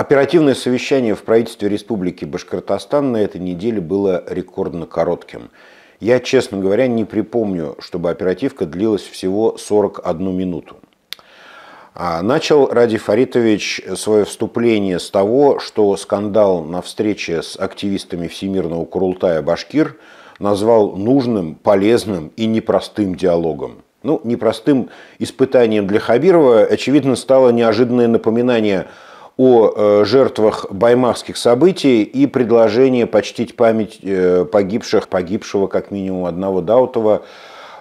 Оперативное совещание в правительстве Республики Башкортостан на этой неделе было рекордно коротким. Я, честно говоря, не припомню, чтобы оперативка длилась всего 41 минуту. А, начал Ради Фаритович свое вступление с того, что скандал на встрече с активистами Всемирного Курултая Башкир назвал нужным, полезным и непростым диалогом. Ну, непростым испытанием для Хабирова, очевидно, стало неожиданное напоминание – о э, жертвах баймакских событий и предложение почтить память э, погибших, погибшего как минимум одного Даутова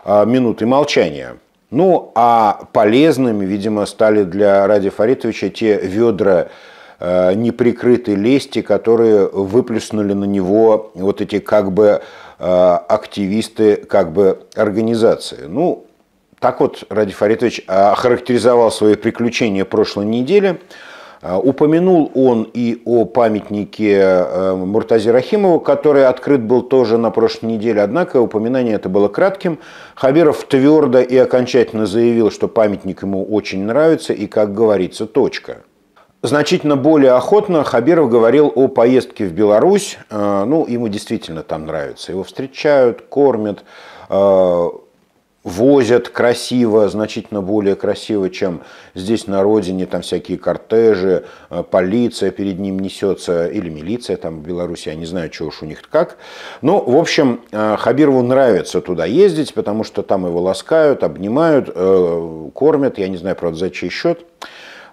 а, минуты молчания. Ну, а полезными, видимо, стали для Ради Фаритовича те ведра э, неприкрытой лести, которые выплеснули на него вот эти как бы активисты, как бы организации. Ну, так вот Ради Фаритович охарактеризовал а, свои приключения прошлой недели – а, упомянул он и о памятнике э, Муртазе Рахимову, который открыт был тоже на прошлой неделе, однако упоминание это было кратким. Хабиров твердо и окончательно заявил, что памятник ему очень нравится и, как говорится, точка. Значительно более охотно Хабиров говорил о поездке в Беларусь. Э, ну, ему действительно там нравится. Его встречают, кормят, э, возят красиво, значительно более красиво, чем здесь на родине, там всякие кортежи, э, полиция перед ним несется, или милиция там в Беларуси, я не знаю, чего уж у них как. Ну, в общем, э, Хабирову нравится туда ездить, потому что там его ласкают, обнимают, э, кормят, я не знаю, правда, за чей счет.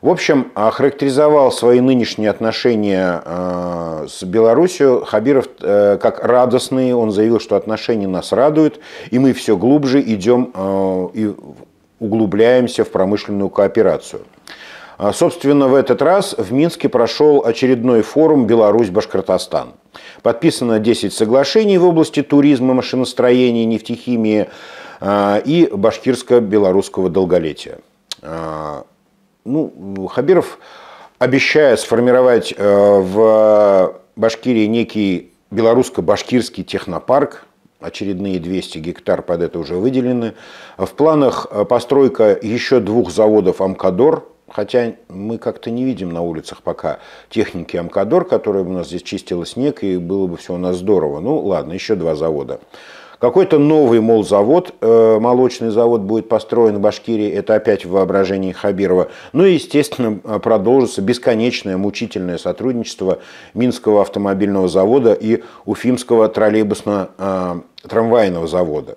В общем, охарактеризовал а, свои нынешние отношения а, с Беларусью Хабиров э, как радостные. Он заявил, что отношения нас радуют, и мы все глубже идем а, и углубляемся в промышленную кооперацию. Собственно, в этот раз в Минске прошел очередной форум «Беларусь-Башкортостан». Подписано 10 соглашений в области туризма, машиностроения, нефтехимии и башкирско-белорусского долголетия. Ну, Хабиров обещает сформировать э, в Башкирии некий белорусско-башкирский технопарк, очередные 200 гектар под это уже выделены. В планах э, постройка еще двух заводов «Амкадор», хотя мы как-то не видим на улицах пока техники «Амкадор», которая у нас здесь чистила снег, и было бы все у нас здорово. Ну ладно, еще два завода. Какой-то новый, мол, завод, э, молочный завод будет построен в Башкирии, это опять в воображении Хабирова. Ну и, естественно, э, продолжится бесконечное мучительное сотрудничество Минского автомобильного завода и Уфимского троллейбусно-трамвайного э, завода.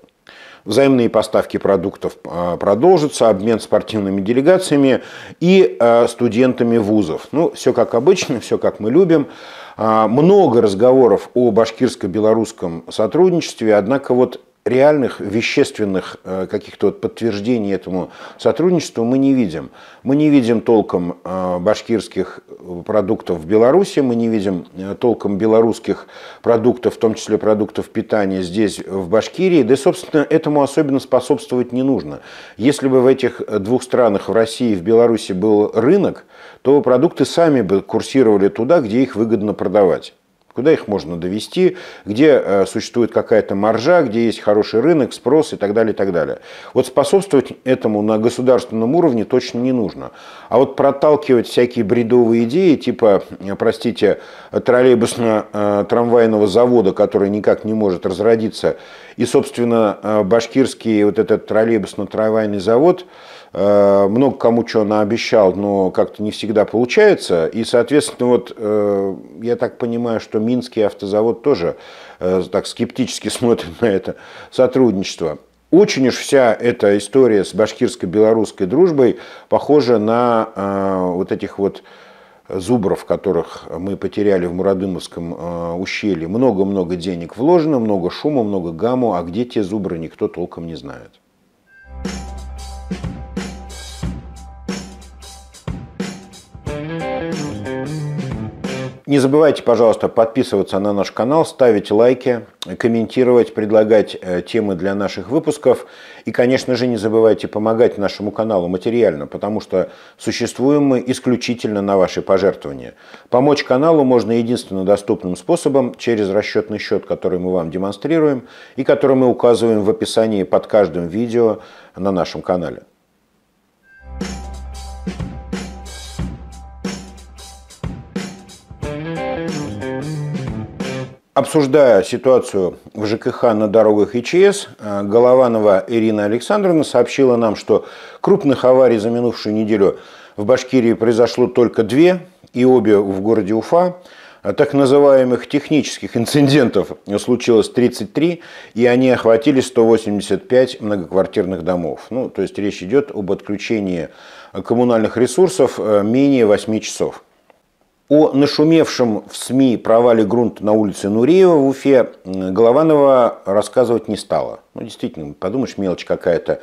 Взаимные поставки продуктов э, продолжатся, обмен спортивными делегациями и студентами вузов. Ну, все как обычно, все как мы любим. А, много разговоров о башкирско-белорусском сотрудничестве, однако вот реальных вещественных э, каких-то вот подтверждений этому сотрудничеству мы не видим. Мы не видим толком э, башкирских э, продуктов в Беларуси, мы не видим толком белорусских продуктов, в том числе продуктов питания здесь, в Башкирии. Да и, собственно, этому особенно способствовать не нужно. Если бы в этих двух странах, в России и в Беларуси, был рынок, то продукты сами бы курсировали туда, где их выгодно продавать. Куда их можно довести, где э, существует какая-то маржа, где есть хороший рынок, спрос и так далее, и так далее. Вот способствовать этому на государственном уровне точно не нужно. А вот проталкивать всякие бредовые идеи, типа, э, простите, троллейбусно-трамвайного э, завода, который никак не может разродиться, и, собственно, башкирский вот этот троллейбусно-трамвайный завод – Э, много кому что наобещал, но как-то не всегда получается. И, соответственно, вот э, я так понимаю, что Минский автозавод тоже э, так скептически смотрит на это сотрудничество. Очень уж вся эта история с башкирско-белорусской дружбой похожа на вот этих вот зубров, которых мы потеряли в Мурадымовском ущелье. Много-много денег вложено, много шума, много гамму, а где те зубры, никто толком не знает. thank you Не забывайте, пожалуйста, подписываться на наш канал, ставить лайки, комментировать, предлагать э, темы для наших выпусков. И, конечно же, не забывайте помогать нашему каналу материально, потому что существуем мы исключительно на ваши пожертвования. Помочь каналу можно единственно доступным способом через расчетный счет, который мы вам демонстрируем и который мы указываем в описании под каждым видео на нашем канале. Обсуждая ситуацию в ЖКХ на дорогах ИЧС, э, Голованова Ирина Александровна сообщила нам, что крупных аварий за минувшую неделю в Башкирии произошло только две, и обе в городе Уфа. Э, так называемых технических инцидентов случилось 33, и они охватили 185 многоквартирных домов. Ну, то есть речь идет об отключении э, коммунальных ресурсов менее 8 часов. О нашумевшем в СМИ провале грунта на улице Нуреева в Уфе Голованова рассказывать не стала. Ну, действительно, подумаешь, мелочь какая-то.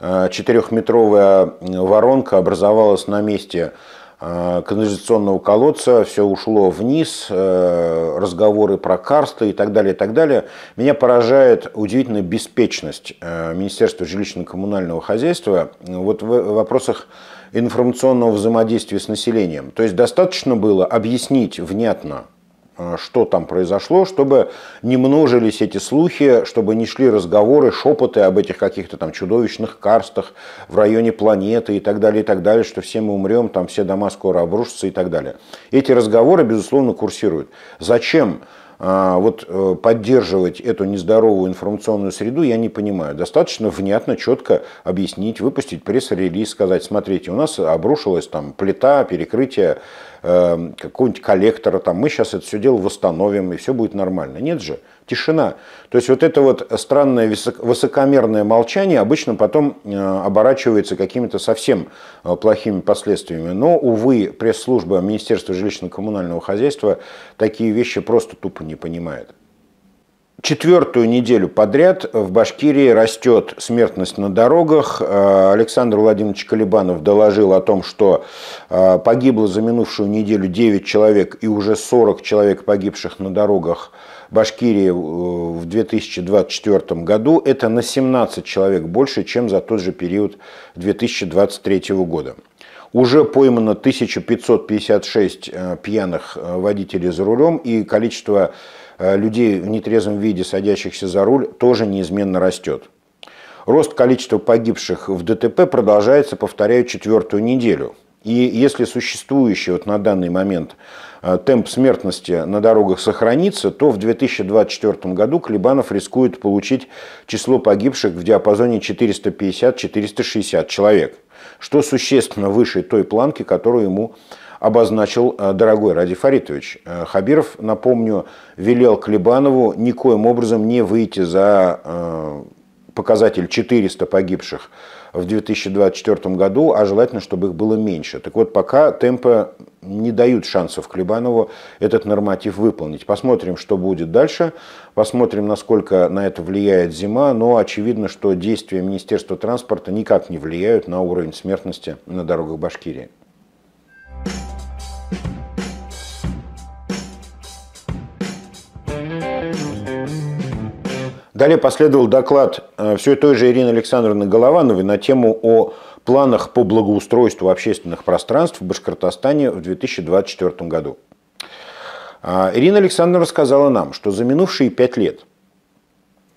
Э, четырехметровая воронка образовалась на месте Э, канализационного колодца, все ушло вниз, э, разговоры про карсты и так далее, и так далее. Меня поражает удивительная беспечность э, Министерства жилищно-коммунального хозяйства вот в вопросах информационного взаимодействия с населением. То есть достаточно было объяснить внятно Э, что там произошло, чтобы не множились эти слухи, чтобы не шли разговоры, шепоты об этих каких-то там чудовищных карстах в районе планеты и так далее, и так далее, что все мы умрем, там все дома скоро обрушатся и так далее. Эти разговоры, безусловно, курсируют. Зачем э, вот э, поддерживать эту нездоровую информационную среду, я не понимаю. Достаточно внятно, четко объяснить, выпустить пресс-релиз, сказать, смотрите, у нас обрушилась там плита, перекрытие э, какого-нибудь коллектора, там, мы сейчас это все дело восстановим, и все будет нормально. Нет же, тишина. То есть вот это вот странное высокомерное молчание обычно потом э, оборачивается какими-то совсем э, плохими последствиями. Но, увы, пресс-служба Министерства жилищно-коммунального хозяйства такие вещи просто тупо не понимает. Четвертую неделю подряд в Башкирии растет смертность на дорогах. Э, Александр Владимирович Колебанов доложил о том, что э, погибло за минувшую неделю 9 человек и уже 40 человек погибших на дорогах Башкирии э, в 2024 году. Это на 17 человек больше, чем за тот же период 2023 года. Уже поймано 1556 пьяных водителей за рулем и количество Э, людей в нетрезвом виде, садящихся за руль, тоже неизменно растет. Рост количества погибших в ДТП продолжается, повторяю, четвертую неделю. И если существующий вот на данный момент э, темп смертности на дорогах сохранится, то в 2024 году Клебанов рискует получить число погибших в диапазоне 450-460 человек, что существенно выше той планки, которую ему обозначил э, дорогой Ради Фаритович. Э, Хабиров, напомню, велел Клебанову никоим образом не выйти за э, показатель 400 погибших в 2024 году, а желательно, чтобы их было меньше. Так вот, пока темпы не дают шансов Клебанову этот норматив выполнить. Посмотрим, что будет дальше, посмотрим, насколько на это влияет зима, но очевидно, что действия Министерства транспорта никак не влияют на уровень смертности на дорогах Башкирии. Далее последовал доклад э, все той же Ирины Александровны Головановой на тему о планах по благоустройству общественных пространств в Башкортостане в 2024 году. А, Ирина Александровна рассказала нам, что за минувшие пять лет,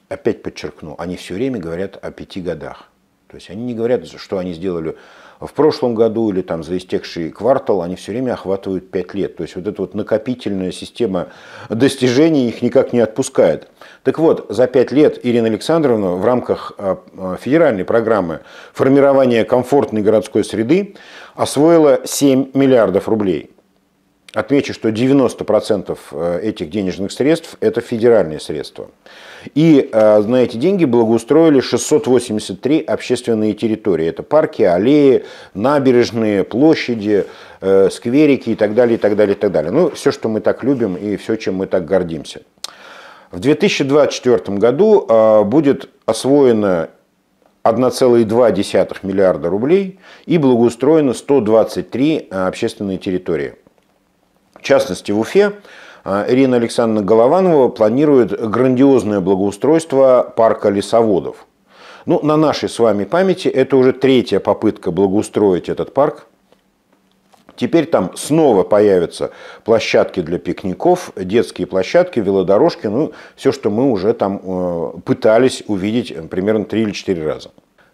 опять подчеркну, они все время говорят о пяти годах. То есть они не говорят, что они сделали в прошлом году или там за истекший квартал, они все время охватывают 5 лет. То есть вот эта вот накопительная система достижений их никак не отпускает. Так вот, за 5 лет Ирина Александровна в рамках а, а, федеральной программы формирования комфортной городской среды освоила 7 миллиардов рублей. Отмечу, что 90% э, этих денежных средств – это федеральные средства. И э, на эти деньги благоустроили 683 общественные территории. Это парки, аллеи, набережные, площади, э, скверики и так далее, и так далее, и так далее. Ну, все, что мы так любим и все, чем мы так гордимся. В 2024 году будет освоено 1,2 миллиарда рублей и благоустроено 123 общественные территории. В частности, в Уфе э, Ирина Александровна Голованова планирует грандиозное благоустройство парка лесоводов. Ну, на нашей с вами памяти это уже третья попытка благоустроить этот парк. Теперь там снова появятся площадки для пикников, детские площадки, велодорожки, ну, все, что мы уже там э, пытались увидеть э, примерно 3 или 4 раза.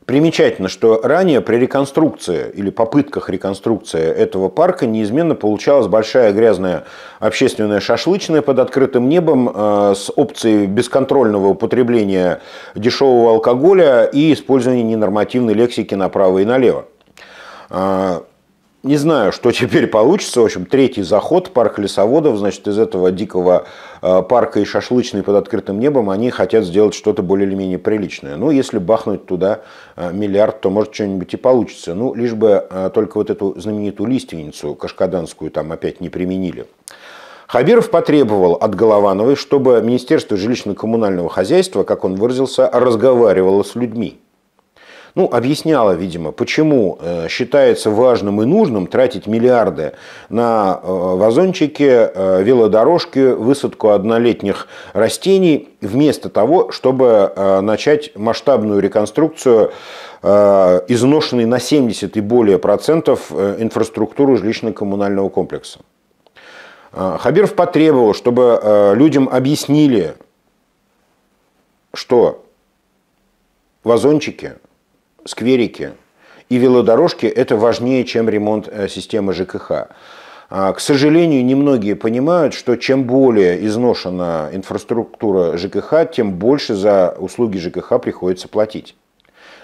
Примечательно, что ранее при реконструкции или попытках реконструкции этого парка неизменно получалась большая грязная общественная шашлычная под открытым небом э, с опцией бесконтрольного употребления дешевого алкоголя и использования ненормативной лексики направо и налево. Э, не знаю, что теперь получится. В общем, третий заход, парк лесоводов, значит, из этого дикого э, парка и шашлычной под открытым небом, они хотят сделать что-то более или менее приличное. Ну, если бахнуть туда э, миллиард, то может что-нибудь и получится. Ну, лишь бы э, только вот эту знаменитую лиственницу кашкаданскую там опять не применили. Хабиров потребовал от Головановой, чтобы Министерство жилищно-коммунального хозяйства, как он выразился, разговаривало с людьми ну, объясняла, видимо, почему э, считается важным и нужным тратить миллиарды на э, вазончики, э, велодорожки, высадку однолетних растений, вместо того, чтобы начать масштабную реконструкцию изношенной на 70 и более процентов инфраструктуры жилищно-коммунального комплекса. Хабиров потребовал, чтобы людям объяснили, что вазончики скверики и велодорожки – это важнее, чем ремонт э, системы ЖКХ. А, к сожалению, немногие понимают, что чем более изношена инфраструктура ЖКХ, тем больше за услуги ЖКХ приходится платить.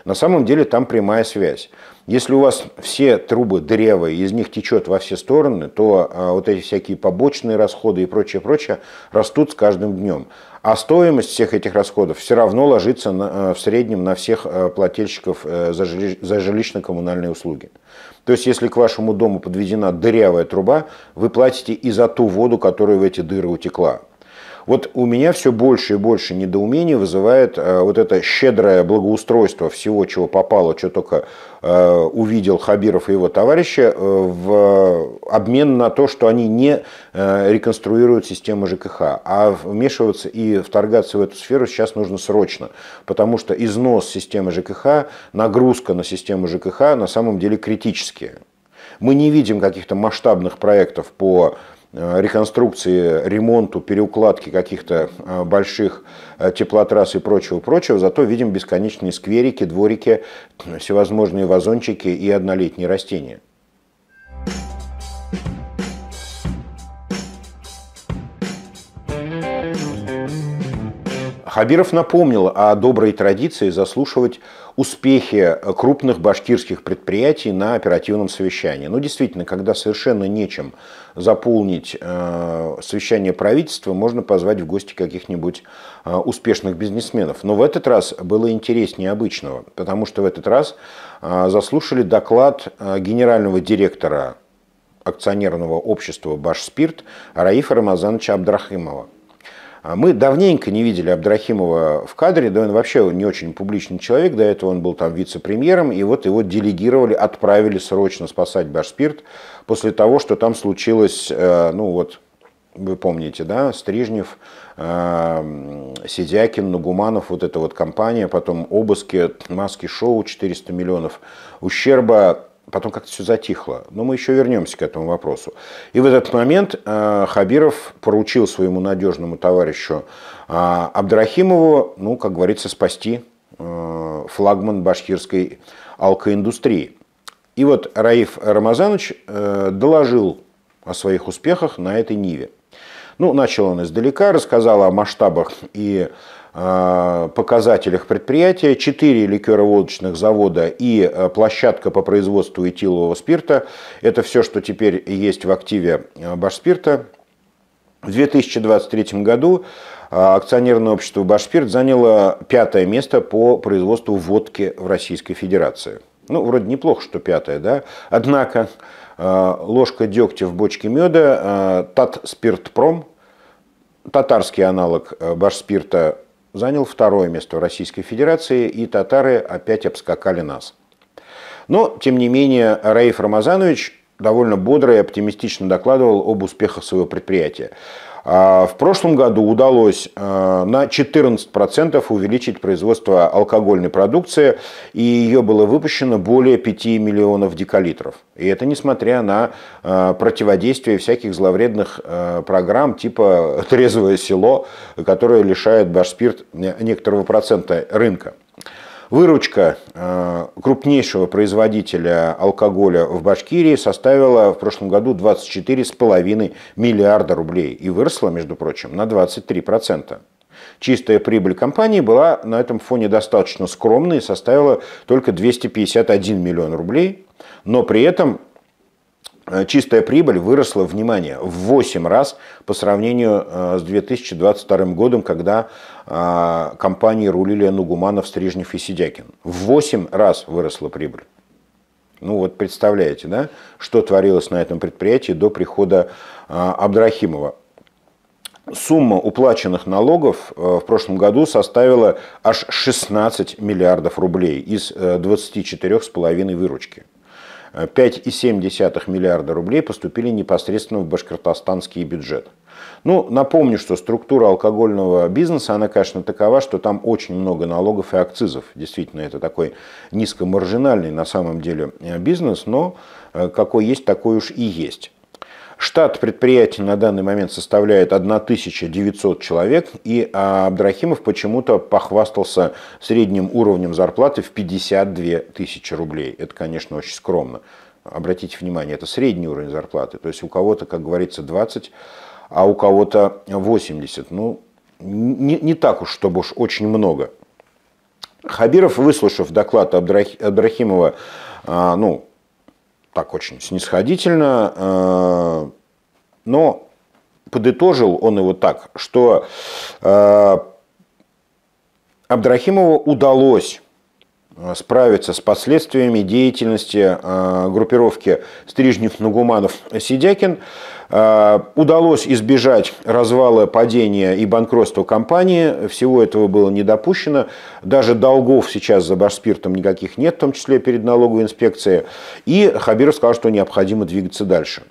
На самом деле там прямая связь. Если у вас все трубы дырявые, из них течет во все стороны, то а, вот эти всякие побочные расходы и прочее, прочее растут с каждым днем. А стоимость всех этих расходов все равно ложится на, э, в среднем на всех э, плательщиков э, за, жили, за жилищно-коммунальные услуги. То есть, если к вашему дому подведена дырявая труба, вы платите и за ту воду, которая в эти дыры утекла. Вот у меня все больше и больше недоумений вызывает э, вот это щедрое благоустройство всего, чего попало, что только э, увидел Хабиров и его товарищи, э, в обмен на то, что они не реконструируют систему ЖКХ. А вмешиваться и вторгаться в эту сферу сейчас нужно срочно, потому что износ системы ЖКХ, нагрузка на систему ЖКХ на самом деле критические. Мы не видим каких-то масштабных проектов по Э, реконструкции, ремонту, переукладки каких-то э, больших э, теплотрасс и прочего-прочего, зато видим бесконечные скверики, дворики, всевозможные вазончики и однолетние растения. Хабиров напомнил о доброй традиции заслушивать успехи э, крупных башкирских предприятий на оперативном совещании. Ну, действительно, когда совершенно нечем заполнить э, совещание правительства, можно позвать в гости каких-нибудь э, успешных бизнесменов. Но в этот раз было интереснее обычного, потому что в этот раз э, заслушали доклад э, генерального директора акционерного общества «Башспирт» Раифа Рамазановича Абдрахимова. А мы давненько не видели Абдрахимова в кадре, да он вообще не очень публичный человек, до этого он был там вице-премьером, и вот его делегировали, отправили срочно спасать Башспирт после того, что там случилось, э, ну вот, вы помните, да, Стрижнев, э, Сидякин, Нагуманов, вот эта вот компания, потом обыски, маски-шоу, 400 миллионов ущерба, потом как-то все затихло. Но мы еще вернемся к этому вопросу. И в этот момент э, Хабиров поручил своему надежному товарищу э, Абдрахимову, ну, как говорится, спасти э, флагман башкирской алкоиндустрии. И вот Раиф Рамазанович доложил о своих успехах на этой Ниве. Ну, начал он издалека, рассказал о масштабах и Э, показателях предприятия, 4 ликероводочных завода и э, площадка по производству этилового спирта. Это все, что теперь есть в активе э, Башспирта. В 2023 году акционерное общество «Башспирт» заняло пятое место по производству водки в Российской Федерации. Ну, вроде неплохо, что пятое, да? Однако ложка дегтя в бочке меда, Татспиртпром, татарский аналог Башспирта, занял второе место в Российской Федерации, и татары опять обскакали нас. Но, тем не менее, Раиф Рамазанович довольно бодро и оптимистично докладывал об успехах своего предприятия. А в прошлом году удалось э, на 14% увеличить производство алкогольной продукции, и ее было выпущено более 5 миллионов декалитров. И это несмотря на э, противодействие всяких зловредных э, программ типа «Трезвое село», которое лишает Башспирт некоторого процента рынка. Выручка э, крупнейшего производителя алкоголя в Башкирии составила в прошлом году 24,5 миллиарда рублей и выросла, между прочим, на 23%. Чистая прибыль компании была на этом фоне достаточно скромной и составила только 251 миллион рублей, но при этом Э, чистая прибыль выросла, внимание, в 8 раз по сравнению э, с 2022 годом, когда э, компании рулили Нугуманов, Стрижнев и Сидякин. В 8 раз выросла прибыль. Ну вот представляете, да, что творилось на этом предприятии до прихода Абдрахимова. Сумма уплаченных налогов в прошлом году составила аж 16 миллиардов рублей из 24,5 выручки. 5,7 миллиарда рублей поступили непосредственно в башкортостанский бюджет. Ну, напомню, что структура алкогольного бизнеса, она, конечно, такова, что там очень много налогов и акцизов. Действительно, это такой низкомаржинальный на самом деле э, бизнес, но э, какой есть, такой уж и есть. Штат предприятия на данный момент составляет 1900 человек, и Абдрахимов почему-то похвастался средним уровнем зарплаты в 52 тысячи рублей. Это, конечно, очень скромно. Обратите внимание, это средний уровень зарплаты. То есть у кого-то, как говорится, 20, а у кого-то 80. Ну, не, не так уж, чтобы уж очень много. Хабиров, выслушав доклад Абдрахимова, а, ну, так очень снисходительно, э, но подытожил он его так, что э, Абдрахимову удалось Э, справиться с последствиями деятельности э, группировки Стрижнев, Нагуманов, Сидякин. Э, удалось избежать развала, падения и банкротства компании. Всего этого было не допущено. Даже долгов сейчас за Башспиртом никаких нет, в том числе перед налоговой инспекцией. И Хабиров сказал, что необходимо двигаться дальше.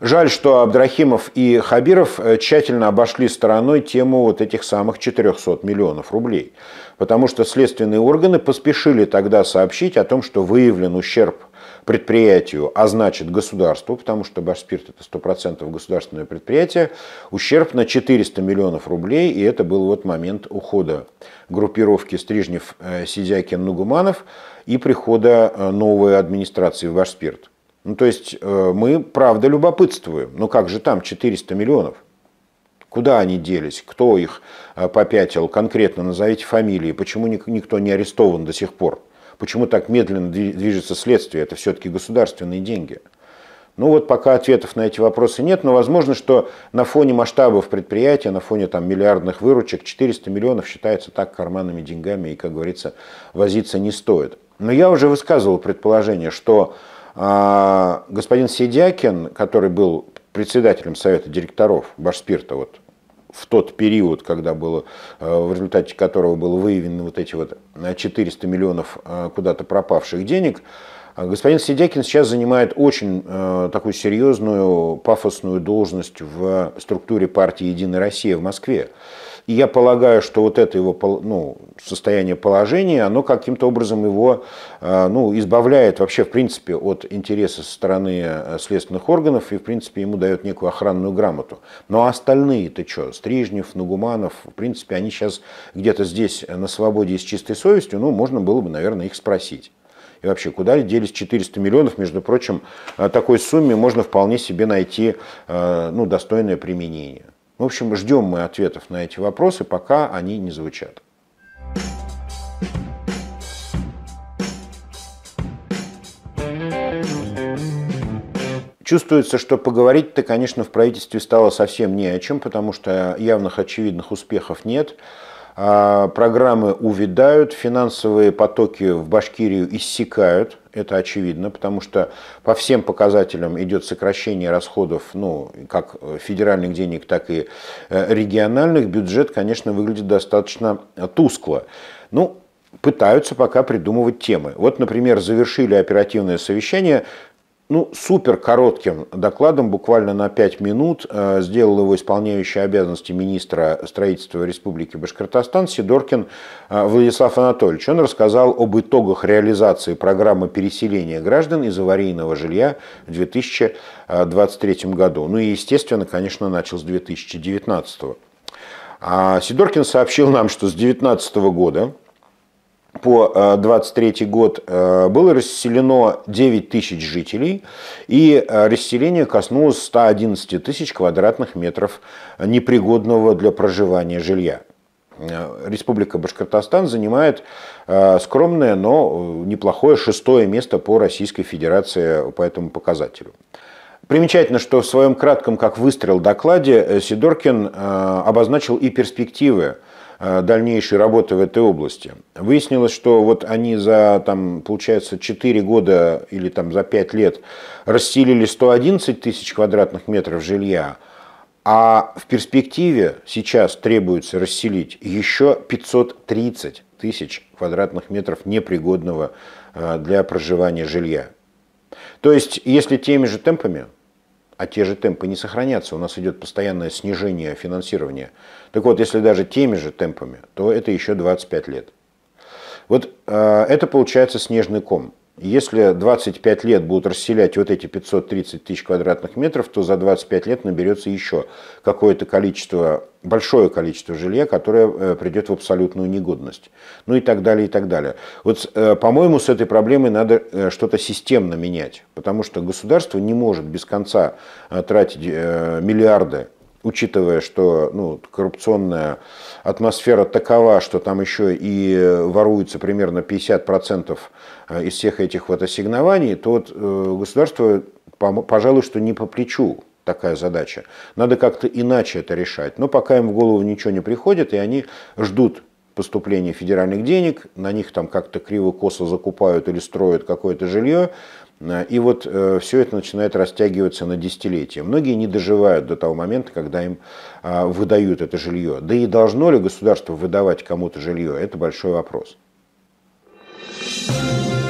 Жаль, что Абдрахимов и Хабиров тщательно обошли стороной тему вот этих самых 400 миллионов рублей потому что следственные органы поспешили тогда сообщить о том, что выявлен ущерб предприятию, а значит государству, потому что Башспирт это 100% государственное предприятие, ущерб на 400 миллионов рублей, и это был вот момент ухода группировки Стрижнев, э, Сидякин, Нугуманов и прихода э, новой администрации в Башспирт. Ну, то есть э, мы, правда, любопытствуем, но ну, как же там 400 миллионов? Куда они делись? Кто их э, попятил? Конкретно назовите фамилии. Почему никто не арестован до сих пор? Почему так медленно движется следствие? Это все-таки государственные деньги. Ну вот пока ответов на эти вопросы нет, но возможно, что на фоне масштабов предприятия, на фоне там миллиардных выручек, 400 миллионов считается так карманными деньгами и, как говорится, возиться не стоит. Но я уже высказывал предположение, что э, господин Сидякин, который был председателем совета директоров Башспирта, вот в тот период, когда было, э, в результате которого было выявлено вот эти вот 400 э, миллионов э, куда-то пропавших денег, господин Сидякин сейчас занимает очень такую серьезную, пафосную должность в структуре партии «Единая Россия» в Москве. И я полагаю, что вот это его ну, состояние положения, оно каким-то образом его э, ну, избавляет вообще в принципе от интереса со стороны э, следственных органов и в принципе ему дает некую охранную грамоту. Но остальные-то что? Стрижнев, Нагуманов, в принципе, они сейчас где-то здесь э, на свободе и с чистой совестью, ну, можно было бы, наверное, их спросить. И вообще, куда делись 400 миллионов? Между прочим, такой сумме можно вполне себе найти ну, достойное применение. В общем, ждем мы ответов на эти вопросы, пока они не звучат. Чувствуется, что поговорить-то, конечно, в правительстве стало совсем не о чем, потому что явных очевидных успехов нет. А, программы увядают, финансовые потоки в Башкирию иссякают, это очевидно, потому что по всем показателям идет сокращение расходов, ну, как федеральных денег, так и э, региональных, бюджет, конечно, выглядит достаточно тускло. Ну, пытаются пока придумывать темы. Вот, например, завершили оперативное совещание ну, супер коротким докладом, буквально на 5 минут, э, сделал его исполняющий обязанности министра строительства Республики Башкортостан Сидоркин э, Владислав Анатольевич. Он рассказал об итогах реализации программы переселения граждан из аварийного жилья в 2023 году. Ну и, естественно, конечно, начал с 2019. А Сидоркин сообщил нам, что с 2019 года по 23 э, год э, было расселено 9 тысяч жителей, и э, расселение коснулось 111 тысяч квадратных метров непригодного для проживания жилья. Республика Башкортостан занимает скромное, но неплохое шестое место по Российской Федерации по этому показателю. Примечательно, что в своем кратком как выстрел докладе Сидоркин обозначил и перспективы Э, дальнейшей работы в этой области. Выяснилось, что вот они за, там, получается, 4 года или там, за 5 лет расселили 111 тысяч квадратных метров жилья, а в перспективе сейчас требуется расселить еще 530 тысяч квадратных метров непригодного э, для проживания жилья. То есть, если теми же темпами, а те же темпы не сохранятся, у нас идет постоянное снижение финансирования. Так вот, если даже теми же темпами, то это еще 25 лет. Вот э, это получается снежный ком. Если 25 лет будут расселять вот эти 530 тысяч квадратных метров, то за 25 лет наберется еще какое-то количество, большое количество жилья, которое э, придет в абсолютную негодность. Ну и так далее, и так далее. Вот, э, по-моему, с этой проблемой надо э, что-то системно менять, потому что государство не может без конца тратить миллиарды учитывая, что ну, коррупционная атмосфера такова, что там еще и воруется примерно 50% Э, из всех этих вот ассигнований, то вот э, государство, пожалуй, что не по плечу такая задача. Надо как-то иначе это решать. Но пока им в голову ничего не приходит, и они ждут поступления федеральных денег, на них там как-то криво-косо закупают или строят какое-то жилье, э, и вот э, все это начинает растягиваться на десятилетия. Многие не доживают до того момента, когда им э, выдают это жилье. Да и должно ли государство выдавать кому-то жилье, это большой вопрос. Thank you.